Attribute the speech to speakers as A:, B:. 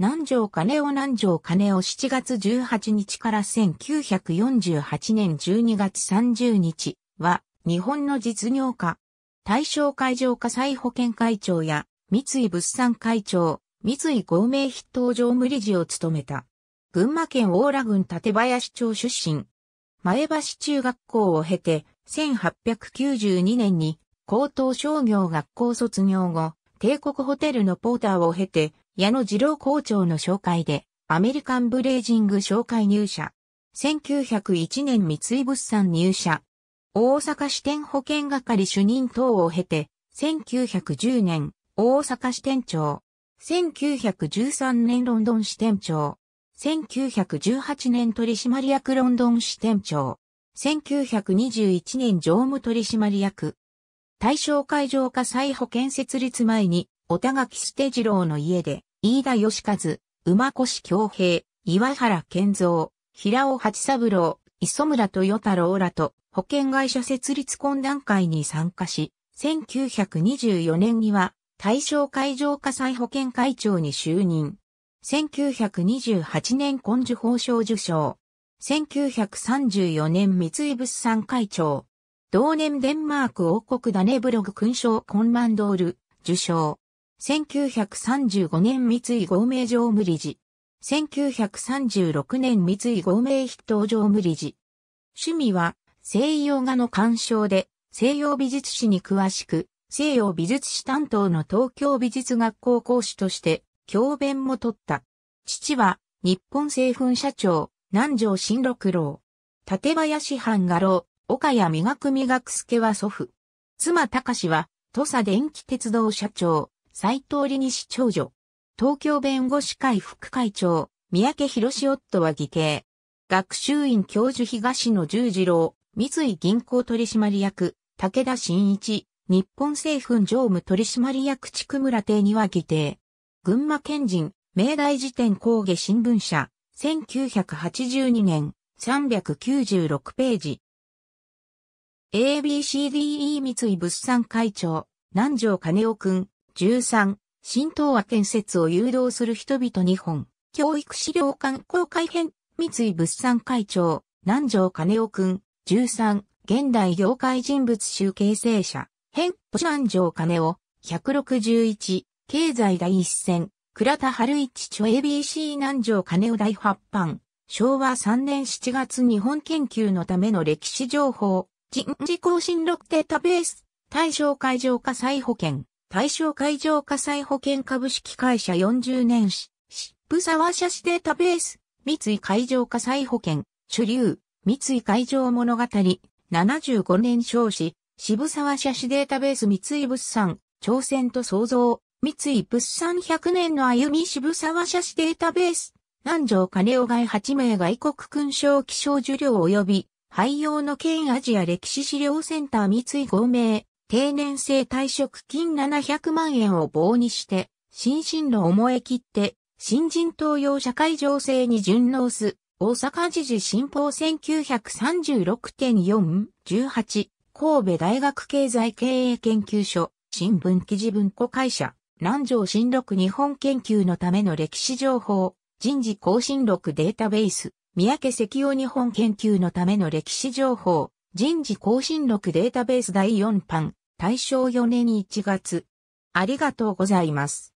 A: 南条金尾南条金尾7月18日から1948年12月30日は日本の実業家、対象会場火災保険会長や三井物産会長、三井合名筆頭常務理事を務めた。群馬県大良郡館林町出身。前橋中学校を経て1892年に高等商業学校卒業後、帝国ホテルのポーターを経て、矢野二郎校長の紹介で、アメリカンブレージング紹介入社。1901年三井物産入社。大阪支店保険係主任等を経て、1910年、大阪支店長。1913年ロンドン支店長。1918年取締役ロンドン支店長。1921年常務取締役。対象会場化再保険設立前に、おたがき捨て次郎の家で、飯田義和、馬越京平、岩原健三、平尾八三郎、磯村豊太郎らと保険会社設立懇談会に参加し、1924年には大正海上火災保険会長に就任。1928年根樹法賞受賞。1934年三井物産会長。同年デンマーク王国ダネブログ勲章コンマンドール受賞。1935年三井合名常務理事。1936年三井合名筆頭常務理事。趣味は西洋画の鑑賞で西洋美術史に詳しく西洋美術史担当の東京美術学校講師として教鞭も取った。父は日本製粉社長南条新六郎。立林藩画廊岡谷磨く磨く助は祖父。妻隆は土佐電気鉄道社長斎藤理西長女。東京弁護士会副会長、三宅博夫は義兄。学習院教授東野十次郎、三井銀行取締役、武田真一、日本政府常務取締役地区村邸には義弟。群馬県人、明大辞典工芸新聞社、1982年、396ページ。ABCDE 三井物産会長、南條金夫君、13、新東亜建設を誘導する人々日本、教育資料館公開編、三井物産会長、南條金夫君、13、現代業界人物集計成者、編、南條金夫、161、経済第一線、倉田春一著 ABC 南條金夫第8版、昭和3年7月日本研究のための歴史情報、人事更新録データベース、対象会場火災保険、対象海上火災保険株式会社40年史、シップサワ社史データベース、三井海上火災保険、主流、三井海上物語、75年少子、渋沢社史データベース三井物産、挑戦と創造、三井物産100年の歩み渋沢社史データベース、南条金尾外8名外国勲章気象受領及び、廃用の県アジア歴史資料センター三井合名、定年制退職金700万円を棒にして、新進路を思い切って、新人登用社会情勢に順応す、大阪知事新報1936.418、神戸大学経済経営研究所、新聞記事文庫会社、南城新録日本研究のための歴史情報、人事更新録データベース、三宅関雄日本研究のための歴史情報、人事更新録データベース第4版、大正4年1月。ありがとうございます。